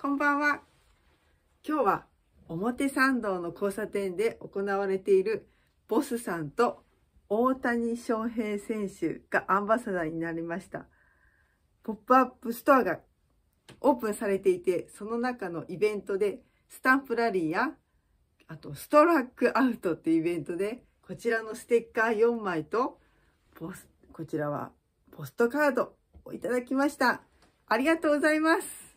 こんばんは。今日は表参道の交差点で行われているボスさんと大谷翔平選手がアンバサダーになりました。ポップアップストアがオープンされていて、その中のイベントでスタンプラリーや、あとストラックアウトっていうイベントで、こちらのステッカー4枚と、こちらはポストカードをいただきました。ありがとうございます。